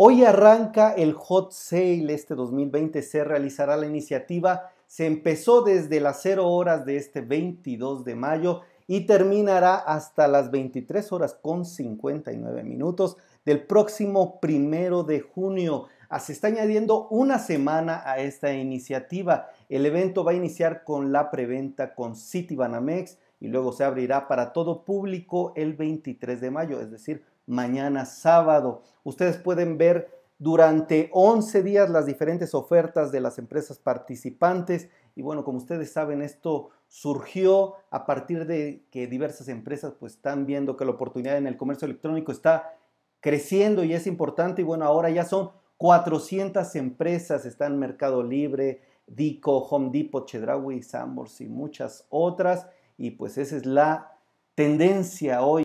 Hoy arranca el Hot Sale este 2020, se realizará la iniciativa, se empezó desde las 0 horas de este 22 de mayo y terminará hasta las 23 horas con 59 minutos del próximo primero de junio. Ah, se está añadiendo una semana a esta iniciativa. El evento va a iniciar con la preventa con Citibanamex y luego se abrirá para todo público el 23 de mayo, es decir, mañana sábado. Ustedes pueden ver durante 11 días las diferentes ofertas de las empresas participantes y bueno, como ustedes saben, esto surgió a partir de que diversas empresas pues están viendo que la oportunidad en el comercio electrónico está creciendo y es importante y bueno, ahora ya son 400 empresas, están Mercado Libre, Dico, Home Depot, Chedraui, Sambors y muchas otras y pues esa es la tendencia hoy.